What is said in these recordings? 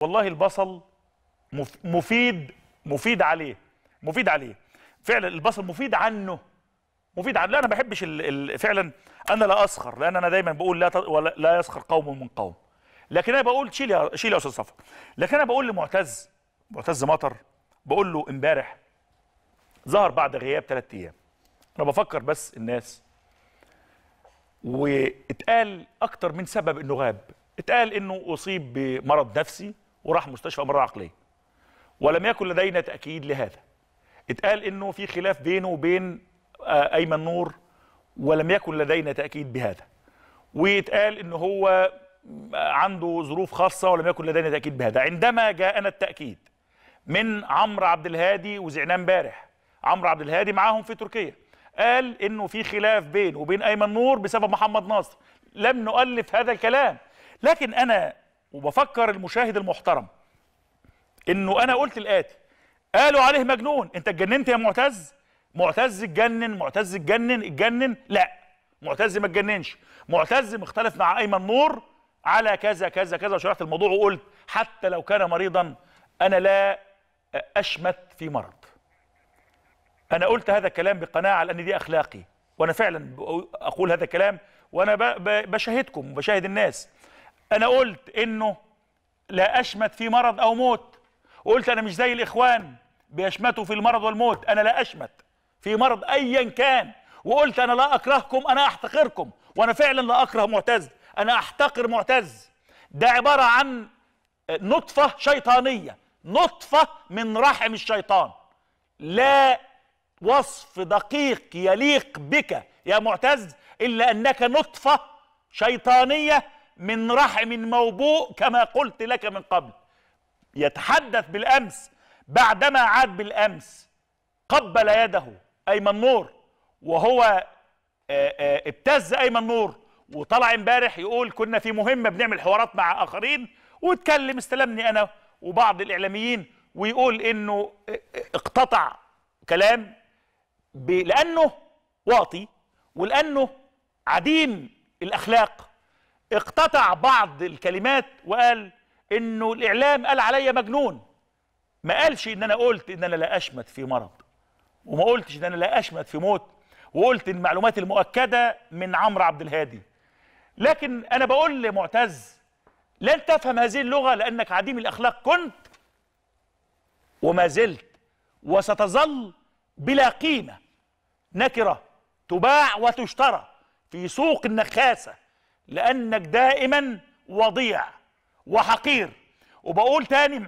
والله البصل مفيد مفيد عليه مفيد عليه فعلا البصل مفيد عنه مفيد عنه لا انا ما بحبش فعلا انا لا اسخر لان انا دايما بقول لا لا يسخر قوم من قوم لكن انا بقول شيل يا شيل يا استاذ صفا لكن انا بقول لمعتز معتز مطر بقول له امبارح ظهر بعد غياب ثلاث ايام انا بفكر بس الناس واتقال اكتر من سبب انه غاب اتقال انه اصيب بمرض نفسي وراح مستشفى امراض عقليه ولم يكن لدينا تاكيد لهذا اتقال انه في خلاف بينه وبين آه، ايمن نور ولم يكن لدينا تاكيد بهذا ويتقال انه هو آه، عنده ظروف خاصه ولم يكن لدينا تاكيد بهذا عندما جاءنا التاكيد من عمرو عبد الهادي وزعناه امبارح عمرو عبد الهادي معاهم في تركيا قال انه في خلاف بينه وبين ايمن نور بسبب محمد ناصر لم نؤلف هذا الكلام لكن انا وبفكر المشاهد المحترم انه انا قلت الاتي قالوا عليه مجنون انت اتجننت يا معتز معتز اتجنن معتز اتجنن اتجنن لا معتز ما اتجننش معتز مختلف مع ايمن نور على كذا كذا كذا وشرحت الموضوع وقلت حتى لو كان مريضا انا لا اشمت في مرض انا قلت هذا الكلام بقناعه لان دي اخلاقي وانا فعلا اقول هذا الكلام وانا بشاهدكم وبشاهد الناس انا قلت انه لا اشمت في مرض او موت وقلت انا مش زي الاخوان بيشمتوا في المرض والموت انا لا اشمت في مرض ايا كان وقلت انا لا اكرهكم انا احتقركم وانا فعلا لا اكره معتز انا احتقر معتز ده عباره عن نطفه شيطانيه نطفه من رحم الشيطان لا وصف دقيق يليق بك يا معتز الا انك نطفه شيطانيه من رحم موبوء كما قلت لك من قبل يتحدث بالأمس بعدما عاد بالأمس قبل يده أيمن نور وهو آه، آه، ابتز أيمن نور وطلع امبارح يقول كنا في مهمة بنعمل حوارات مع آخرين واتكلم استلمني أنا وبعض الإعلاميين ويقول إنه آه، اقتطع كلام لأنه واطي ولأنه عديم الأخلاق اقتطع بعض الكلمات وقال انه الاعلام قال عليا مجنون ما قالش ان انا قلت ان انا لا اشمت في مرض وما قلتش ان انا لا اشمت في موت وقلت المعلومات المؤكده من عمرو عبد الهادي لكن انا بقول لمعتز لن تفهم هذه اللغه لانك عديم الاخلاق كنت وما زلت وستظل بلا قيمه نكره تباع وتشترى في سوق النخاسه لأنك دائما وضيع وحقير وبقول تاني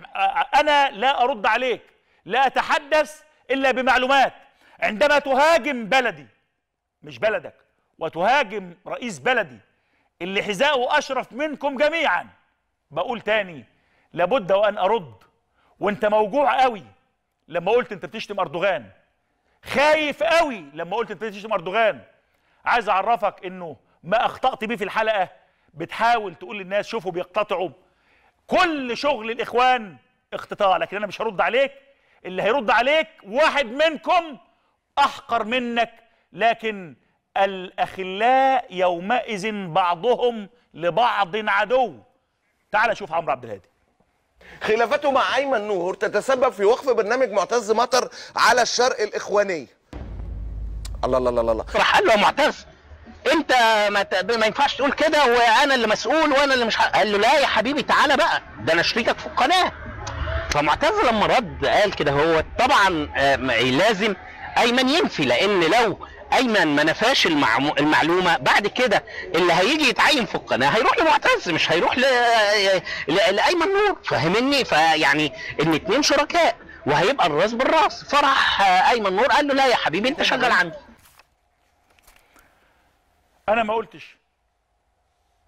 أنا لا أرد عليك لا أتحدث إلا بمعلومات عندما تهاجم بلدي مش بلدك وتهاجم رئيس بلدي اللي حذاؤه أشرف منكم جميعا بقول تاني لابد وأن أرد وانت موجوع قوي لما قلت انت بتشتم أردوغان خايف قوي لما قلت انت بتشتم أردوغان عايز أعرفك إنه ما اخطات بيه في الحلقه بتحاول تقول للناس شوفوا بيقتطعوا كل شغل الاخوان اقتطاع لكن انا مش هرد عليك اللي هيرد عليك واحد منكم احقر منك لكن الاخلاء يومئذ بعضهم لبعض عدو تعال شوف عمرو عبد الهادي خلافته مع ايمن نور تتسبب في وقف برنامج معتز مطر على الشرق الاخواني الله الله الله الله راح قال له معتز انت ما, ما ينفعش تقول كده وانا اللي مسؤول وانا اللي مش قال له لا يا حبيبي تعالى بقى ده انا شريكك في القناه فمعتز لما رد قال كده هو طبعا لازم ايمن ينفي لان لو ايمن ما نفاش المعمو... المعلومه بعد كده اللي هيجي يتعين في القناه هيروح لمعتز مش هيروح ل... ل... لايمن نور فاهمني فيعني ان اتنين شركاء وهيبقى الراس بالراس فرح آه، ايمن نور قال له لا يا حبيبي انت شغال عندي انا ما قلتش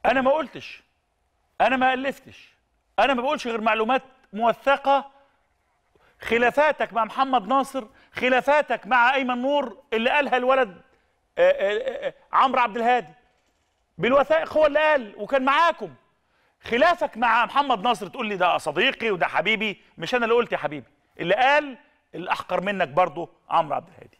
انا ما قلتش انا ما الفتش انا ما بقولش غير معلومات موثقه خلافاتك مع محمد ناصر خلافاتك مع ايمن نور اللي قالها الولد آه، آه، آه، عمرو عبد الهادي بالوثائق هو اللي قال وكان معاكم خلافك مع محمد ناصر تقول لي ده صديقي وده حبيبي مش انا اللي قلت يا حبيبي اللي قال الاحقر منك برضه عمرو عبد الهادي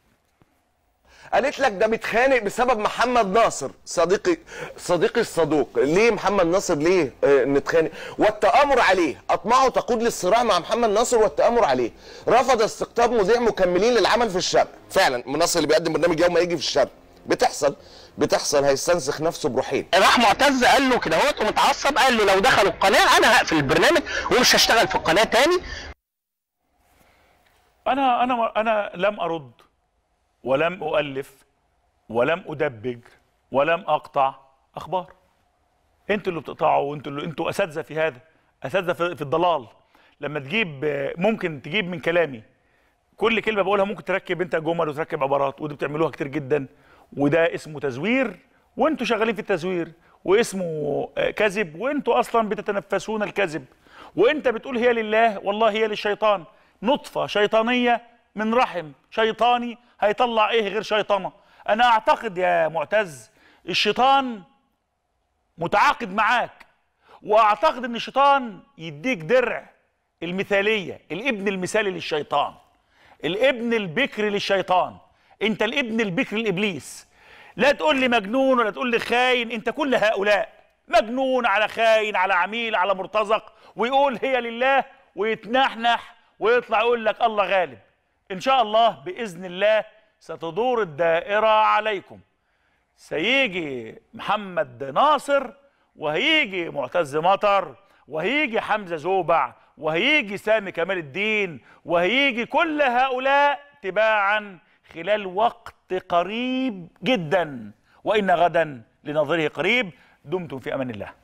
قالت لك ده متخانق بسبب محمد ناصر صديقي صديقي الصدوق ليه محمد ناصر ليه آه نتخانق والتآمر عليه أطمعه تقود للصراع مع محمد ناصر والتآمر عليه رفض استقطاب مذيع مكملين للعمل في الشرق فعلا ناصر اللي بيقدم برنامج يوم ما يجي في الشرق بتحصل بتحصل هيستنسخ نفسه بروحين راح معتز قال له كده هوت ومتعصب قال له لو دخلوا القناه انا هقفل البرنامج ومش هشتغل في القناه تاني انا انا انا لم ارد ولم أؤلف ولم أدبج ولم أقطع أخبار أنتوا اللي بتقطعوا وأنتوا اللي أنتوا أساتذة في هذا أساتذة في الضلال لما تجيب ممكن تجيب من كلامي كل كلمة بقولها ممكن تركب أنت جمل وتركب عبارات ودي بتعملوها كتير جدا وده اسمه تزوير وأنتوا شغالين في التزوير واسمه آه، كذب وأنتوا أصلا بتتنفسون الكذب وأنت بتقول هي لله والله هي للشيطان نطفة شيطانية من رحم شيطاني هيطلع ايه غير شيطنه انا اعتقد يا معتز الشيطان متعاقد معاك واعتقد ان الشيطان يديك درع المثاليه الابن المثالي للشيطان الابن البكر للشيطان انت الابن البكر لابليس لا تقول لي مجنون ولا تقول لي خاين انت كل هؤلاء مجنون على خاين على عميل على مرتزق ويقول هي لله ويتنحنح ويطلع يقول لك الله غالب إن شاء الله بإذن الله ستدور الدائرة عليكم سيجي محمد ناصر وهيجي معتز مطر وهيجي حمزة زوبع وهيجي سامي كمال الدين وهيجي كل هؤلاء تباعا خلال وقت قريب جدا وإن غدا لنظره قريب دمتم في أمان الله